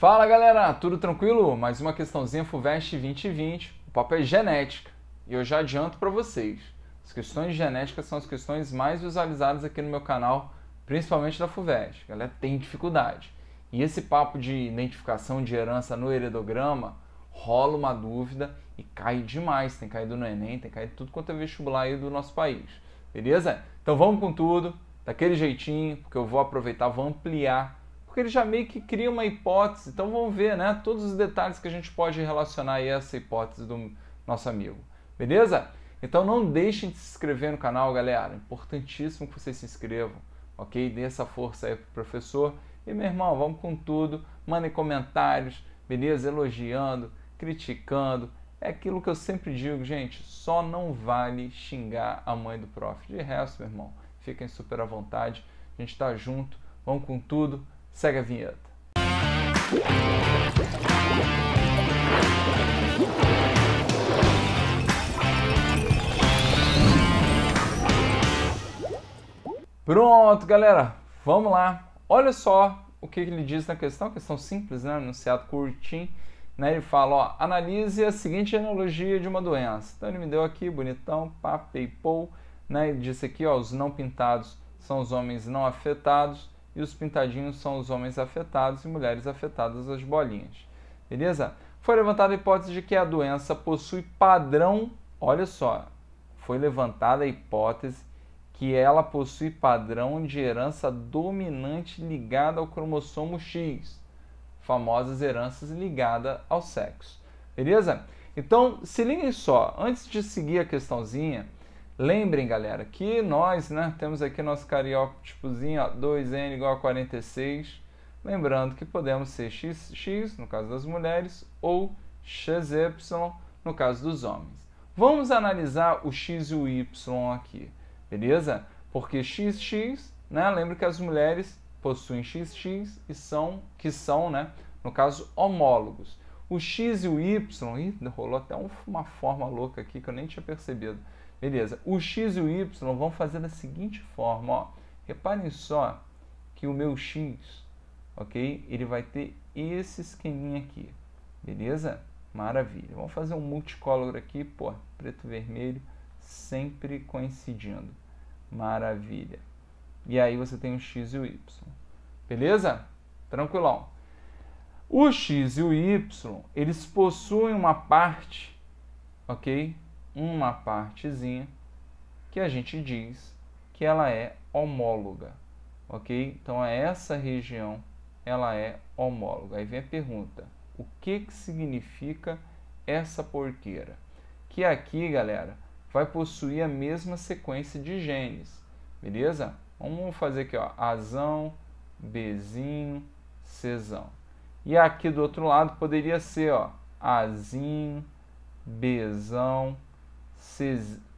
Fala galera, tudo tranquilo? Mais uma questãozinha FUVEST 2020. O papo é genética e eu já adianto para vocês. As questões genéticas são as questões mais visualizadas aqui no meu canal, principalmente da FUVEST. A galera tem dificuldade. E esse papo de identificação de herança no heredograma rola uma dúvida e cai demais. Tem caído no Enem, tem caído tudo quanto é vestibular aí do nosso país. Beleza? Então vamos com tudo, daquele jeitinho, porque eu vou aproveitar, vou ampliar porque ele já meio que cria uma hipótese. Então vamos ver, né? Todos os detalhes que a gente pode relacionar a essa hipótese do nosso amigo. Beleza? Então não deixem de se inscrever no canal, galera. Importantíssimo que vocês se inscrevam, ok? Dê essa força aí pro professor. E meu irmão, vamos com tudo. Mandem comentários, beleza? Elogiando, criticando. É aquilo que eu sempre digo, gente. Só não vale xingar a mãe do prof. De resto, meu irmão, fiquem super à vontade. A gente tá junto. Vamos com tudo. Segue a vinheta. Pronto, galera, vamos lá. Olha só o que ele diz na questão, questão simples, né? Enunciado curtinho. Né? Ele fala, ó, analise a seguinte analogia de uma doença. Então ele me deu aqui, bonitão, pá, pou né? Ele disse aqui, ó, os não pintados são os homens não afetados, e os pintadinhos são os homens afetados e mulheres afetadas as bolinhas. Beleza? Foi levantada a hipótese de que a doença possui padrão, olha só, foi levantada a hipótese que ela possui padrão de herança dominante ligada ao cromossomo X, famosas heranças ligada ao sexo. Beleza? Então, se liguem só, antes de seguir a questãozinha, Lembrem, galera, que nós né, temos aqui nosso cariótipozinho, 2n igual a 46. Lembrando que podemos ser xx, no caso das mulheres, ou xy, no caso dos homens. Vamos analisar o x e o y aqui, beleza? Porque xx, né, lembra que as mulheres possuem xx e são, que são, né, no caso, homólogos. O x e o y, ih, rolou até uma forma louca aqui que eu nem tinha percebido Beleza. O x e o y vão fazer da seguinte forma, ó. Reparem só que o meu x, ok? Ele vai ter esse esqueminha aqui, beleza? Maravilha. Vamos fazer um multicolor aqui, pô, preto vermelho, sempre coincidindo. Maravilha. E aí você tem o x e o y. Beleza? Tranquilão. O x e o y, eles possuem uma parte, ok? uma partezinha que a gente diz que ela é homóloga, ok? Então essa região ela é homóloga. Aí vem a pergunta: o que que significa essa porqueira? Que aqui, galera, vai possuir a mesma sequência de genes, beleza? Vamos fazer aqui, ó, azão, bezinho, cesão. E aqui do outro lado poderia ser, ó, azinho, bezão,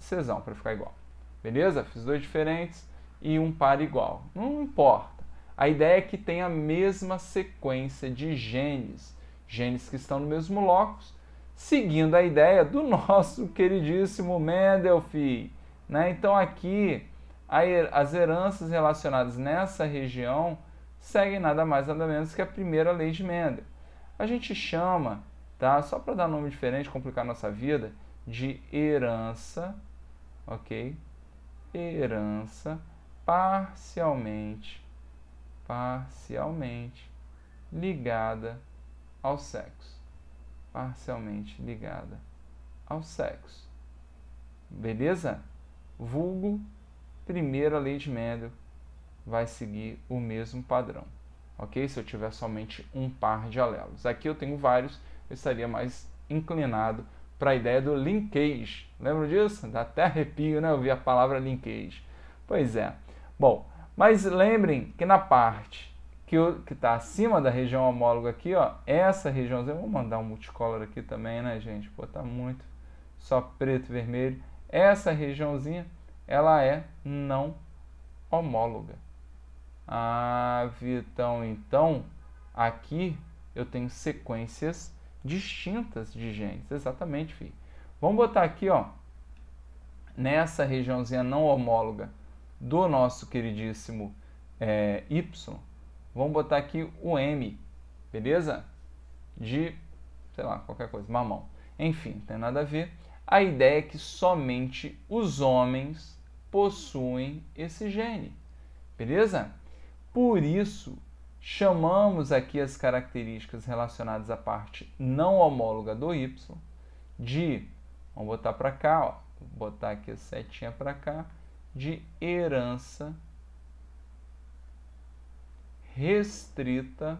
Czão para ficar igual. Beleza? Fiz dois diferentes e um par igual. Não importa. A ideia é que tem a mesma sequência de genes, genes que estão no mesmo locus, seguindo a ideia do nosso queridíssimo Mendelfi. Né? Então aqui as heranças relacionadas nessa região seguem nada mais nada menos que a primeira lei de Mendel. A gente chama, tá? Só para dar nome diferente, complicar nossa vida, de herança, ok? Herança parcialmente, parcialmente ligada ao sexo, parcialmente ligada ao sexo, beleza? Vulgo, primeira lei de Mendel vai seguir o mesmo padrão, ok? Se eu tiver somente um par de alelos, aqui eu tenho vários, eu estaria mais inclinado para a ideia do linkage. Lembram disso? Dá até arrepio, né? Ouvir a palavra linkage. Pois é. Bom, mas lembrem que na parte que está acima da região homóloga aqui, ó, essa região, eu vou mandar um multicolor aqui também, né, gente? Pô, tá muito só preto e vermelho. Essa regiãozinha, ela é não homóloga. Ah, Vitão, então, aqui eu tenho sequências distintas de genes. Exatamente, filho. Vamos botar aqui, ó, nessa regiãozinha não homóloga do nosso queridíssimo é, Y, vamos botar aqui o M, beleza? De, sei lá, qualquer coisa, mamão. Enfim, não tem nada a ver. A ideia é que somente os homens possuem esse gene, beleza? Por isso chamamos aqui as características relacionadas à parte não homóloga do y de, vamos botar para cá, ó, vou botar aqui a setinha para cá, de herança restrita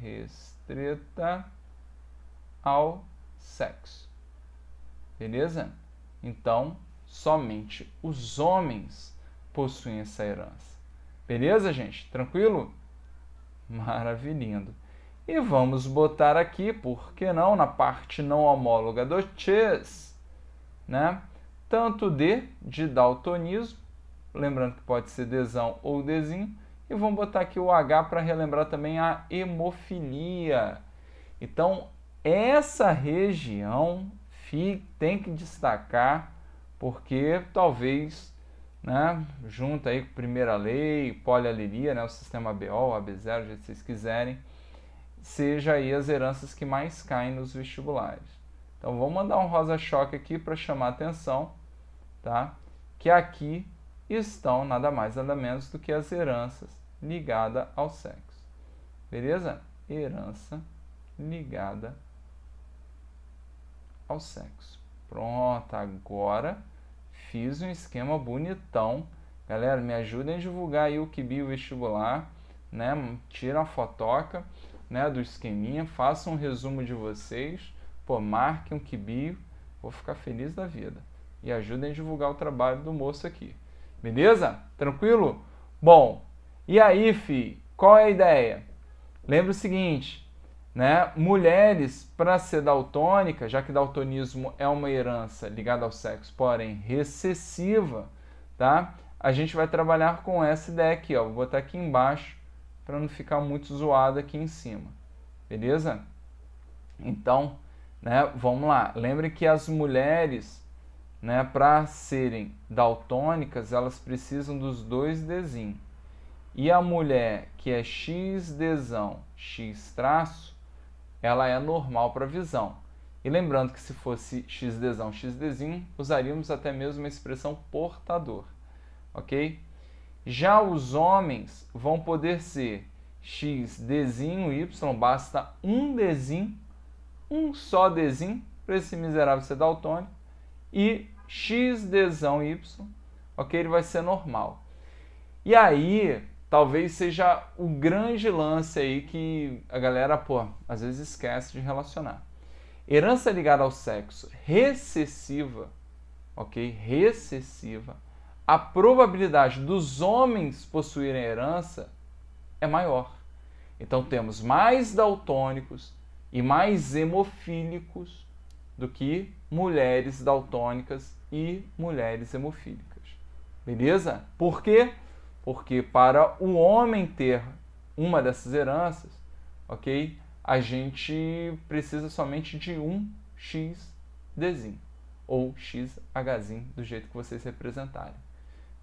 restrita ao sexo. Beleza? Então, somente os homens possuem essa herança. Beleza, gente? Tranquilo? Maravilhando. E vamos botar aqui, por que não, na parte não homóloga do chess, né? Tanto D de daltonismo, lembrando que pode ser desão ou desinho, e vamos botar aqui o H para relembrar também a hemofilia. Então, essa região tem que destacar, porque talvez né? Junta aí com primeira lei, polialilia, né? O sistema BO, AB0, se vocês quiserem, seja aí as heranças que mais caem nos vestibulares. Então vou mandar um rosa-choque aqui para chamar a atenção, tá? Que aqui estão nada mais nada menos do que as heranças ligadas ao sexo. Beleza? Herança ligada ao sexo. Pronto, agora fiz um esquema bonitão. Galera, me ajudem a divulgar aí o que bio vestibular, né? Tira a fotoca, né, do esqueminha, faça um resumo de vocês, pô, marquem um que bio, vou ficar feliz da vida. E ajudem a divulgar o trabalho do moço aqui. Beleza? Tranquilo? Bom, e aí, fi, qual é a ideia? Lembra o seguinte, né? Mulheres, para ser daltônica, já que daltonismo é uma herança ligada ao sexo, porém recessiva, tá? a gente vai trabalhar com essa ideia aqui. Ó. Vou botar aqui embaixo para não ficar muito zoado aqui em cima. Beleza? Então, né, vamos lá. Lembre que as mulheres, né, para serem daltônicas, elas precisam dos dois desenhos. E a mulher que é x desão, x traço, ela é normal para a visão. E lembrando que se fosse xdzão, xdzinho, usaríamos até mesmo a expressão portador, ok? Já os homens vão poder ser y basta um d'zinho, um só d'zinho, para esse miserável ser daltônico, e y ok? Ele vai ser normal. E aí, talvez seja o grande lance aí que a galera, pô, às vezes esquece de relacionar. Herança ligada ao sexo recessiva, ok? Recessiva. A probabilidade dos homens possuírem herança é maior. Então temos mais daltônicos e mais hemofílicos do que mulheres daltônicas e mulheres hemofílicas. Beleza? Por quê? Porque porque para o homem ter uma dessas heranças, ok? A gente precisa somente de um XDzinho ou XHzinho, do jeito que vocês representarem.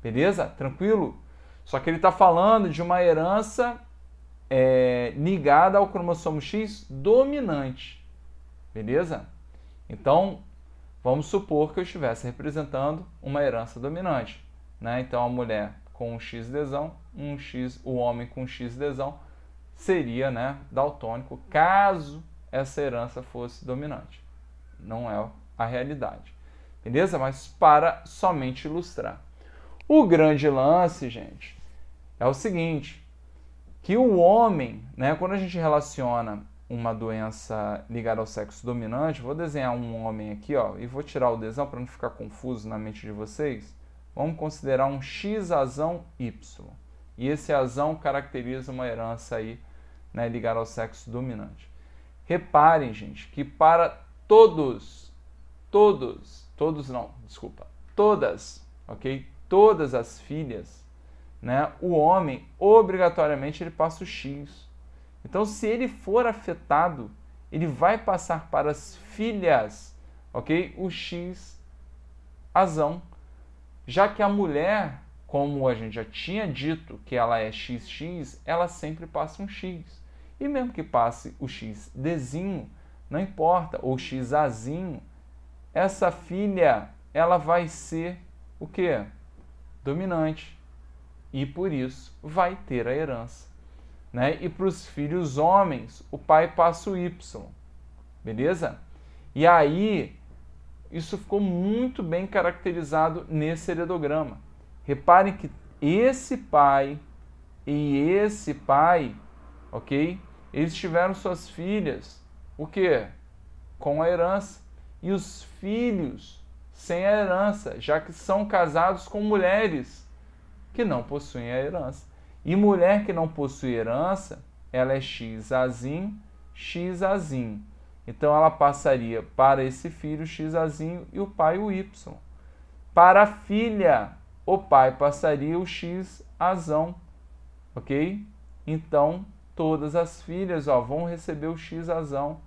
Beleza? Tranquilo? Só que ele está falando de uma herança é, ligada ao cromossomo X dominante. Beleza? Então, vamos supor que eu estivesse representando uma herança dominante. Né? Então, a mulher com um X desão, um X, o homem com X desão seria né, daltônico caso essa herança fosse dominante. Não é a realidade. Beleza? Mas para somente ilustrar. O grande lance, gente, é o seguinte: que o homem, né, quando a gente relaciona uma doença ligada ao sexo dominante, vou desenhar um homem aqui ó, e vou tirar o desão para não ficar confuso na mente de vocês vamos considerar um X azão Y. E esse azão caracteriza uma herança aí né, ligada ao sexo dominante. Reparem, gente, que para todos, todos, todos não, desculpa, todas, ok? Todas as filhas, né? O homem, obrigatoriamente, ele passa o X. Então, se ele for afetado, ele vai passar para as filhas, ok? O X azão já que a mulher, como a gente já tinha dito que ela é XX, ela sempre passa um X. E mesmo que passe o X dezinho, não importa, ou X azinho, essa filha ela vai ser o que? Dominante. E por isso vai ter a herança. Né? E para os filhos homens, o pai passa o Y. Beleza? E aí isso ficou muito bem caracterizado nesse heredograma. Reparem que esse pai e esse pai, ok? Eles tiveram suas filhas, o que? Com a herança. E os filhos sem a herança, já que são casados com mulheres que não possuem a herança. E mulher que não possui herança, ela é x azim. Então ela passaria para esse filho x azinho e o pai o y. Para a filha, o pai passaria o x azão, ok? Então todas as filhas ó, vão receber o x azão,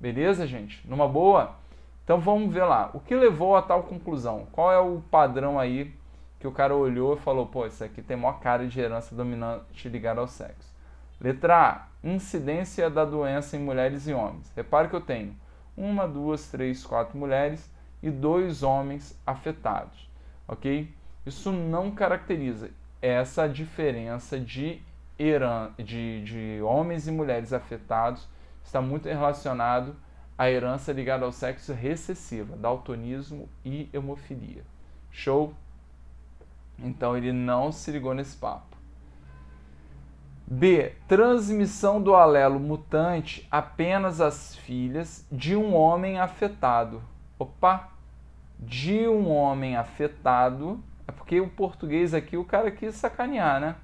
beleza, gente? Numa boa. Então vamos ver lá, o que levou a tal conclusão? Qual é o padrão aí que o cara olhou e falou, pô, isso aqui tem maior cara de herança dominante ligada ao sexo? Letra A, Incidência da doença em mulheres e homens. Repare que eu tenho uma, duas, três, quatro mulheres e dois homens afetados, ok? Isso não caracteriza essa diferença de, heran de, de homens e mulheres afetados está muito relacionado à herança ligada ao sexo recessiva, daltonismo e hemofilia. Show? Então ele não se ligou nesse papo. B. Transmissão do alelo mutante apenas às filhas de um homem afetado. Opa! De um homem afetado. É porque o português aqui o cara quis sacanear, né?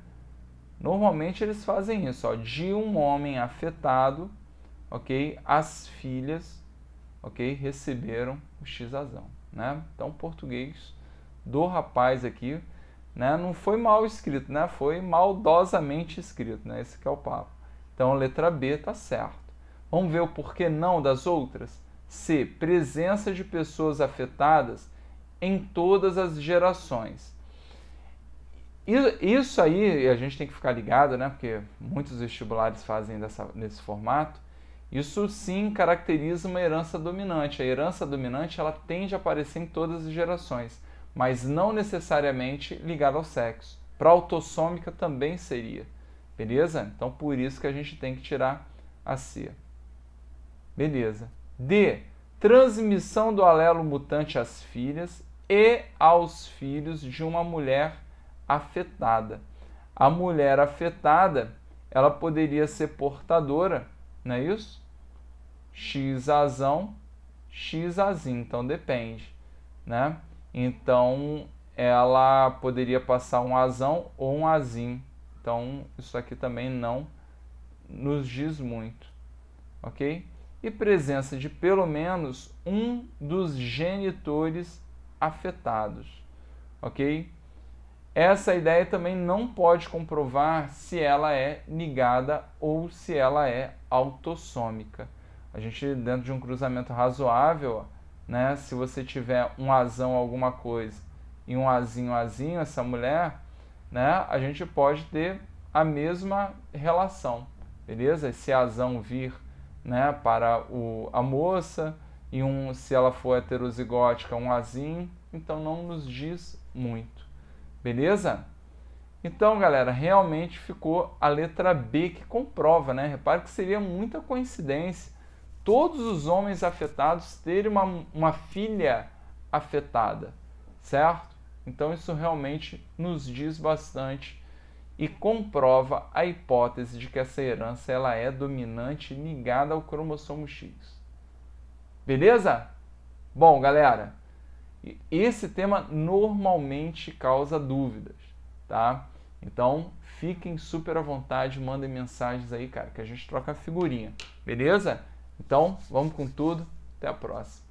Normalmente eles fazem isso, ó. De um homem afetado, ok? As filhas, ok? Receberam o x azão, né? Então, português do rapaz aqui né? Não foi mal escrito, né? foi maldosamente escrito. Né? Esse é o papo. Então, a letra B está certo. Vamos ver o porquê não das outras? C. Presença de pessoas afetadas em todas as gerações. Isso aí, a gente tem que ficar ligado, né? Porque muitos vestibulares fazem dessa, nesse formato. Isso sim caracteriza uma herança dominante. A herança dominante ela tende a aparecer em todas as gerações mas não necessariamente ligado ao sexo. Para autossômica também seria, beleza? Então por isso que a gente tem que tirar a C. Beleza. D. Transmissão do alelo mutante às filhas e aos filhos de uma mulher afetada. A mulher afetada, ela poderia ser portadora, não é isso? X azão, X azim, então depende, né? Então ela poderia passar um azão ou um azim. Então isso aqui também não nos diz muito, ok? E presença de pelo menos um dos genitores afetados, ok? Essa ideia também não pode comprovar se ela é ligada ou se ela é autossômica. A gente, dentro de um cruzamento razoável, né? Se você tiver um azão alguma coisa e um azinho azinho essa mulher, né? A gente pode ter a mesma relação, beleza? Se azão vir, né, para o, a moça e um se ela for heterozigótica, um azinho, então não nos diz muito. Beleza? Então, galera, realmente ficou a letra B que comprova, né? Repare que seria muita coincidência todos os homens afetados terem uma, uma filha afetada, certo? Então isso realmente nos diz bastante e comprova a hipótese de que essa herança ela é dominante ligada ao cromossomo X. Beleza? Bom, galera, esse tema normalmente causa dúvidas, tá? Então, fiquem super à vontade, mandem mensagens aí, cara, que a gente troca figurinha, beleza? Então, vamos com tudo. Até a próxima.